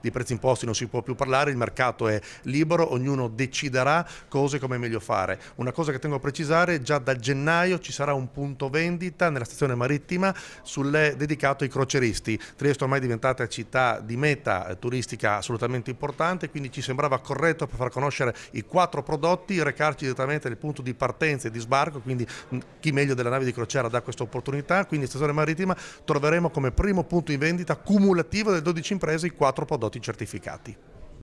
di prezzi imposti non si può più parlare, il mercato è libero, ognuno deciderà cose come è meglio fare. Una cosa che tengo a precisare, già da gennaio ci sarà un punto vendita nella stazione marittima sulle, dedicato ai croceristi. Trieste ormai è diventata città di meta turistica assolutamente importante, quindi ci sembrava corretto per far conoscere i quattro prodotti, recarci direttamente nel punto di partenza e di sbarco, quindi chi meglio della nave di crociera dà questa opportunità, quindi stazione marittima troveremo come primo punto in vendita cumulativo delle 12 imprese i quattro prodotti prodotti certificati.